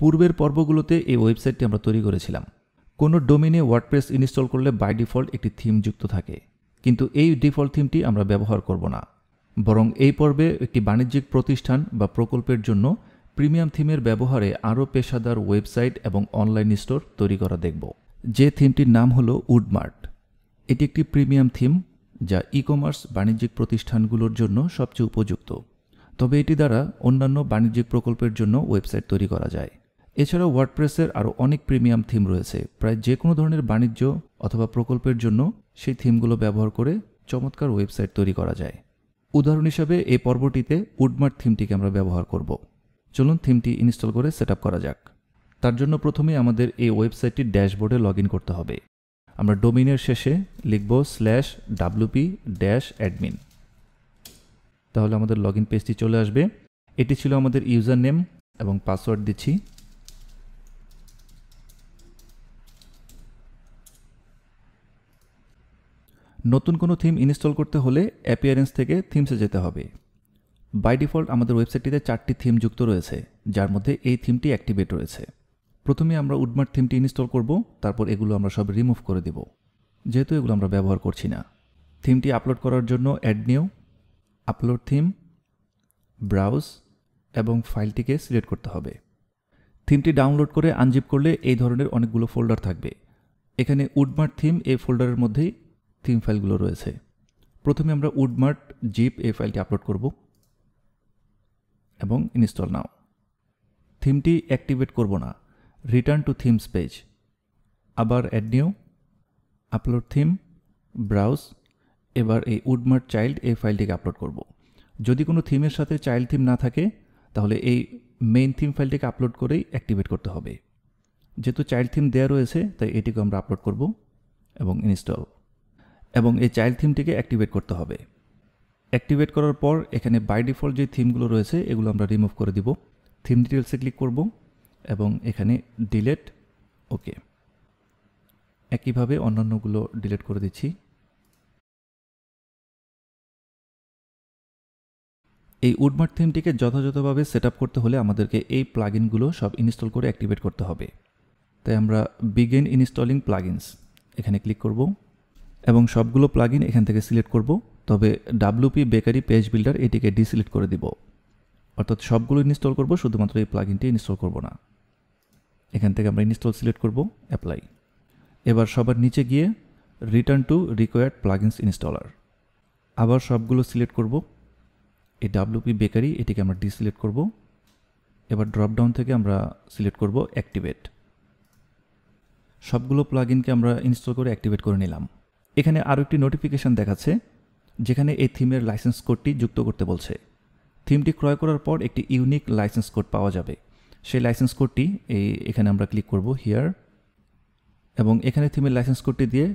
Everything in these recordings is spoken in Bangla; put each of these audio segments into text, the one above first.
পূর্বের পর্বগুলোতে এই ওয়েবসাইটটি আমরা তৈরি করেছিলাম কোনো ডোমিনে ওয়ার্ডপ্রেস ইনস্টল করলে বাই ডিফল্ট একটি থিম যুক্ত থাকে কিন্তু এই ডিফল্ট থিমটি আমরা ব্যবহার করব না বরং এই পর্বে একটি বাণিজ্যিক প্রতিষ্ঠান বা প্রকল্পের জন্য প্রিমিয়াম থিমের ব্যবহারে আরও পেশাদার ওয়েবসাইট এবং অনলাইন স্টোর তৈরি করা দেখব যে থিমটির নাম হলো উডমার্ট এটি একটি প্রিমিয়াম থিম যা ই কমার্স বাণিজ্যিক প্রতিষ্ঠানগুলোর জন্য সবচেয়ে উপযুক্ত তবে এটি দ্বারা অন্যান্য বাণিজ্যিক প্রকল্পের জন্য ওয়েবসাইট তৈরি করা যায় এছাড়াও ওয়ার্ডপ্রেসের আরও অনেক প্রিমিয়াম থিম রয়েছে প্রায় যে কোনো ধরনের বাণিজ্য অথবা প্রকল্পের জন্য সেই থিমগুলো ব্যবহার করে চমৎকার ওয়েবসাইট তৈরি করা যায় উদাহরণ হিসাবে এই পর্বটিতে উডমার্ট থিমটিকে আমরা ব্যবহার করব চলুন থিমটি ইনস্টল করে সেট করা যাক তার জন্য প্রথমে আমাদের এই ওয়েবসাইটটির ড্যাশবোর্ডে লগ করতে হবে আমরা ডোমিনের শেষে লিখব স্ল্যাশ ডাব্লুপি ড্যাশ অ্যাডমিন তাহলে আমাদের লগ ইন পেজটি চলে আসবে এটি ছিল আমাদের ইউজার নেম এবং পাসওয়ার্ড দিচ্ছি নতুন কোনো থিম ইনস্টল করতে হলে অ্যাপিয়ারেন্স থেকে থিমসে যেতে হবে বাই ডিফল্ট আমাদের ওয়েবসাইটটিতে চারটি থিম যুক্ত রয়েছে যার মধ্যে এই থিমটি অ্যাক্টিভেট রয়েছে প্রথমে আমরা উডমার্ট থিমটি ইনস্টল করব তারপর এগুলো আমরা সব রিমুভ করে দেব যেহেতু এগুলো আমরা ব্যবহার করছি না থিমটি আপলোড করার জন্য add new upload theme browse এবং ফাইলটিকে সিলেক্ট করতে হবে থিমটি ডাউনলোড করে আনজিপ করলে এই ধরনের অনেকগুলো ফোল্ডার থাকবে এখানে উডমার্ট থিম এই ফোল্ডারের মধ্যেই থিম ফাইলগুলো রয়েছে প্রথমে আমরা উডমার্ট জিপ এই ফাইলটি আপলোড করব এবং ইনস্টল নাও থিমটি অ্যাক্টিভেট করব না রিটার্ন টু থিমস পেজ আবার add new upload theme browse এবার এই উডমার্ট চাইল্ড এই ফাইলটিকে আপলোড করব। যদি কোনো থিমের সাথে চাইল্ড থিম না থাকে তাহলে এই মেইন থিম ফাইলটিকে আপলোড করেই অ্যাক্টিভেট করতে হবে যেহেতু চাইল্ড থিম দেওয়া রয়েছে তাই এটিকে আমরা আপলোড করব এবং ইনস্টল এবং এই চাইল্ড থিমটিকে অ্যাক্টিভেট করতে হবে অ্যাক্টিভেট করার পর এখানে বাই ডিফল্ট যে থিমগুলো রয়েছে এগুলো আমরা রিমুভ করে দিব থিম ডিটেলসে ক্লিক করব এবং এখানে ডিলেট ওকে একইভাবে অন্যান্যগুলো ডিলেট করে দিচ্ছি এই উডমার্ট থিমটিকে যথাযথভাবে সেট করতে হলে আমাদেরকে এই প্লাগিনগুলো সব ইনস্টল করে অ্যাক্টিভেট করতে হবে তাই আমরা বিগেন ইনস্টলিং প্লাগিনস এখানে ক্লিক করবো এবং সবগুলো প্লাগইন এখান থেকে সিলেক্ট করব তবে ডাব্লুপি বেকারি পেজ বিল্ডার এটিকে ডিসিলেক্ট করে দিব অর্থাৎ সবগুলো ইনস্টল করব শুধুমাত্র এই প্লাগইনটি ইনস্টল করব না এখান থেকে আমরা ইনস্টল সিলেক্ট করব অ্যাপ্লাই এবার সবার নিচে গিয়ে return to required plugins installer আবার সবগুলো সিলেক্ট করব এই ডাব্লুপি বেকারি এটিকে আমরা ডিসিলেক্ট করব এবার ড্রপডাউন থেকে আমরা সিলেক্ট করব অ্যাক্টিভেট সবগুলো প্লাগইনকে আমরা ইনস্টল করে অ্যাক্টিভেট করে নিলাম এখানে আরও একটি নোটিফিকেশান দেখাচ্ছে যেখানে এই থিমের লাইসেন্স কোডটি যুক্ত করতে বলছে থিমটি ক্রয় করার পর একটি ইউনিক লাইসেন্স কোড পাওয়া যাবে সেই লাইসেন্স কোডটি এই এখানে আমরা ক্লিক করব হিয়ার এবং এখানে থিমের লাইসেন্স কোডটি দিয়ে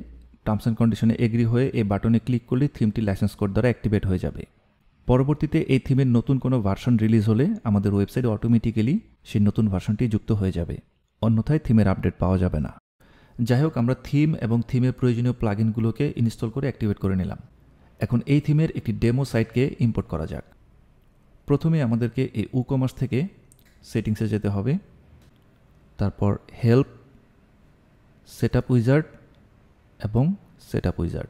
টার্মস অ্যান্ড কন্ডিশনে এগ্রি হয়ে এই বাটনে ক্লিক করলে থিমটি লাইসেন্স কোড দ্বারা অ্যাক্টিভেট হয়ে যাবে পরবর্তীতে এই থিমের নতুন কোনো ভার্সন রিলিজ হলে আমাদের ওয়েবসাইটে অটোমেটিক্যালি সেই নতুন ভার্সনটি যুক্ত হয়ে যাবে অন্যথায় থিমের আপডেট পাওয়া যাবে না যাই হোক আমরা থিম এবং থিমের প্রয়োজনীয় প্লাগইনগুলোকে ইনস্টল করে অ্যাক্টিভেট করে নিলাম এখন এই থিমের একটি ডেমো সাইটকে ইম্পোর্ট করা যাক প্রথমে আমাদেরকে এই ই কমার্স থেকে সেটিংসে যেতে হবে তারপর হেল্প সেট আপ উইজার্ড এবং সেট আপ উইজার্ড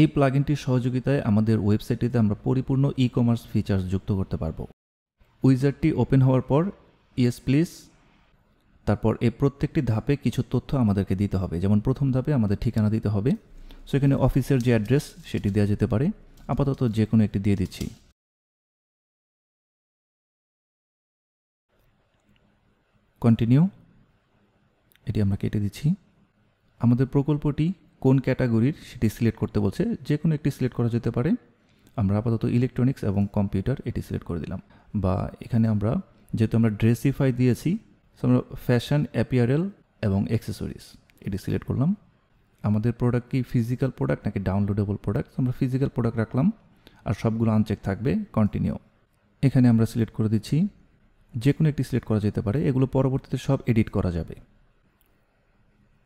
এই প্লাগিনটির সহযোগিতায় আমাদের ওয়েবসাইটটিতে আমরা পরিপূর্ণ ই কমার্স ফিচার্স যুক্ত করতে পারব উইজার্ডটি ওপেন হওয়ার পর ইয়েস প্লিজ তারপর এই প্রত্যেকটি ধাপে কিছু তথ্য আমাদেরকে দিতে হবে যেমন প্রথম ধাপে আমাদের ঠিকানা দিতে হবে সো এখানে অফিসের যে অ্যাড্রেস সেটি দেওয়া যেতে পারে আপাতত যে কোনো একটি দিয়ে দিচ্ছি কন্টিনিউ এটি আমরা কেটে দিচ্ছি আমাদের প্রকল্পটি কোন ক্যাটাগরির সেটি সিলেক্ট করতে বলছে যে কোনো একটি সিলেক্ট করা যেতে পারে আমরা আপাতত ইলেকট্রনিক্স এবং কম্পিউটার এটি সিলেক্ট করে দিলাম বা এখানে আমরা যেহেতু আমরা ড্রেসিফাই দিয়েছি সো আমরা ফ্যাশন অ্যাপিয়ারেল এবং অ্যাক্সেসরিজ এটি সিলেক্ট করলাম আমাদের প্রোডাক্ট কি ফিজিক্যাল প্রোডাক্ট নাকি ডাউনলোডেবল প্রোডাক্ট আমরা ফিজিক্যাল প্রোডাক্ট রাখলাম আর সবগুলো আনচেক থাকবে কন্টিনিউ এখানে আমরা সিলেক্ট করে দিচ্ছি যে কোনো একটি সিলেক্ট করা যেতে পারে এগুলো পরবর্তীতে সব এডিট করা যাবে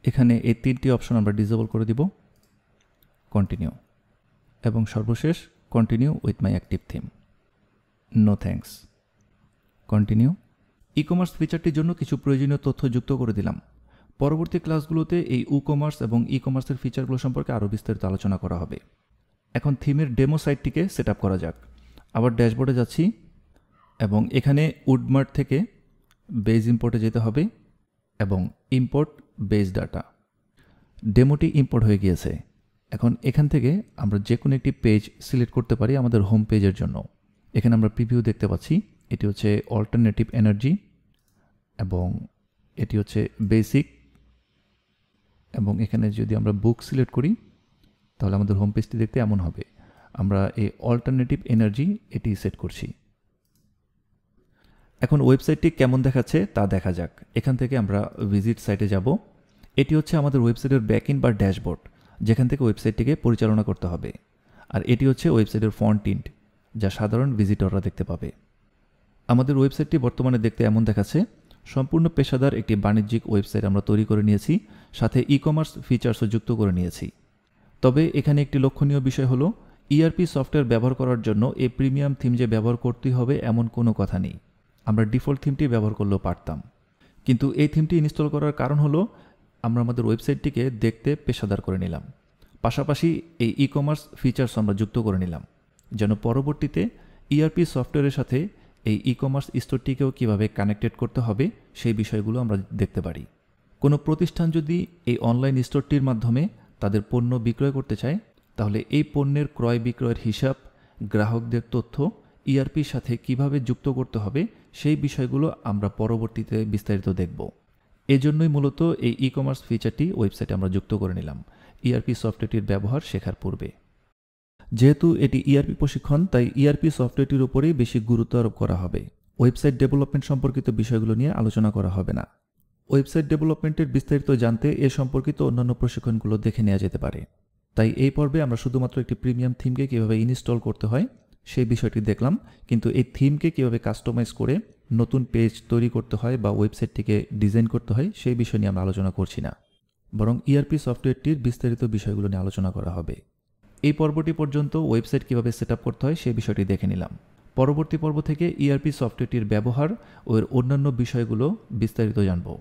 এখানে এই তিনটি অপশন আমরা ডিজেবল করে দিব কন্টিনিউ এবং সর্বশেষ continue with my active theme no thanks continue e commerce ফিচারটির জন্য কিছু প্রয়োজনীয় তথ্য যুক্ত করে দিলাম পরবর্তী ক্লাসগুলোতে এই ই কমার্স এবং ই কমার্সের ফিচারগুলো সম্পর্কে আরও বিস্তারিত আলোচনা করা হবে এখন থিমের ডেমো সাইটটিকে সেট করা যাক আবার ড্যাশবোর্ডে যাচ্ছি এবং এখানে উডমার্ট থেকে বেজ ইম্পোর্টে যেতে হবে এবং ইম্পোর্ট বেজ ডাটা ডেমোটি ইম্পোর্ট হয়ে গিয়েছে এখন এখান থেকে আমরা যে কোনো একটি পেজ সিলেক্ট করতে পারি আমাদের হোম পেজের জন্য এখানে আমরা প্রিভিউ দেখতে পাচ্ছি এটি হচ্ছে অল্টারনেটিভ এনার্জি এবং এটি হচ্ছে বেসিক এবং এখানে যদি আমরা বুক সিলেক্ট করি তাহলে আমাদের হোম পেজটি দেখতে এমন হবে আমরা এই অল্টারনেটিভ এনার্জি এটি সেট করছি এখন ওয়েবসাইটটি কেমন দেখাচ্ছে তা দেখা যাক এখান থেকে আমরা ভিজিট সাইটে যাব এটি হচ্ছে আমাদের ওয়েবসাইটের ব্যাকইন বা ড্যাশবোর্ড যেখান থেকে ওয়েবসাইটটিকে পরিচালনা করতে হবে আর এটি হচ্ছে ওয়েবসাইটের ফন্ট ইন্ট যা সাধারণ ভিজিটররা দেখতে পাবে আমাদের ওয়েবসাইটটি বর্তমানে দেখতে এমন দেখাচ্ছে সম্পূর্ণ পেশাদার একটি বাণিজ্যিক ওয়েবসাইট আমরা তৈরি করে নিয়েছি সাথে ই কমার্স ফিচার্সও যুক্ত করে নিয়েছি তবে এখানে একটি লক্ষণীয় বিষয় হলো ইআরপি e সফটওয়্যার ব্যবহার করার জন্য এই প্রিমিয়াম থিম যে ব্যবহার করতেই হবে এমন কোনো কথা নেই আমরা ডিফল্ট থিমটি ব্যবহার করলেও পারতাম কিন্তু এই থিমটি ইনস্টল করার কারণ হলো আমরা আমাদের ওয়েবসাইটটিকে দেখতে পেশাদার করে নিলাম পাশাপাশি এই ই কমার্স ফিচার্স আমরা যুক্ত করে নিলাম যেন পরবর্তীতে ইআরপি e সফটওয়্যারের সাথে এই ই কমার্স স্টোরটিকেও কীভাবে কানেক্টেড করতে হবে সেই বিষয়গুলো আমরা দেখতে পারি কোনো প্রতিষ্ঠান যদি এই অনলাইন স্টোরটির মাধ্যমে তাদের পণ্য বিক্রয় করতে চায় তাহলে এই পণ্যের ক্রয় বিক্রয়ের হিসাব গ্রাহকদের তথ্য ইআরপির e সাথে কিভাবে যুক্ত করতে হবে সেই বিষয়গুলো আমরা পরবর্তীতে বিস্তারিত দেখব এজন্যই মূলত এই ই কমার্স ফিচারটি ওয়েবসাইটে আমরা যুক্ত করে নিলাম ইআরপি e সফটওয়্যারটির ব্যবহার শেখার পূর্বে যেহেতু এটি ইআরপি e প্রশিক্ষণ তাই ইআরপি e সফটওয়্যারটির উপরেই বেশি গুরুত্ব আরোপ করা হবে ওয়েবসাইট ডেভেলপমেন্ট সম্পর্কিত বিষয়গুলো নিয়ে আলোচনা করা হবে না ওয়েবসাইট ডেভেলপমেন্টের বিস্তারিত জানতে এ সম্পর্কিত অন্যান্য প্রশিক্ষণগুলো দেখে নেওয়া যেতে পারে তাই এই পর্বে আমরা শুধুমাত্র একটি প্রিমিয়াম থিমকে কীভাবে ইনস্টল করতে হয় সেই বিষয়টি দেখলাম কিন্তু এই থিমকে কীভাবে কাস্টমাইজ করে নতুন পেজ তৈরি করতে হয় বা ওয়েবসাইটটিকে ডিজাইন করতে হয় সেই বিষয় নিয়ে আমরা আলোচনা করছি না বরং ইআরপি e সফটওয়্যারটির বিস্তারিত বিষয়গুলো নিয়ে আলোচনা করা হবে এই পর্বটি পর্যন্ত ওয়েবসাইট কীভাবে সেট করতে হয় সে বিষয়টি দেখে নিলাম পরবর্তী পর্ব থেকে ইআরপি e সফটওয়্যারটির ব্যবহার ও এর অন্যান্য বিষয়গুলো বিস্তারিত জানবো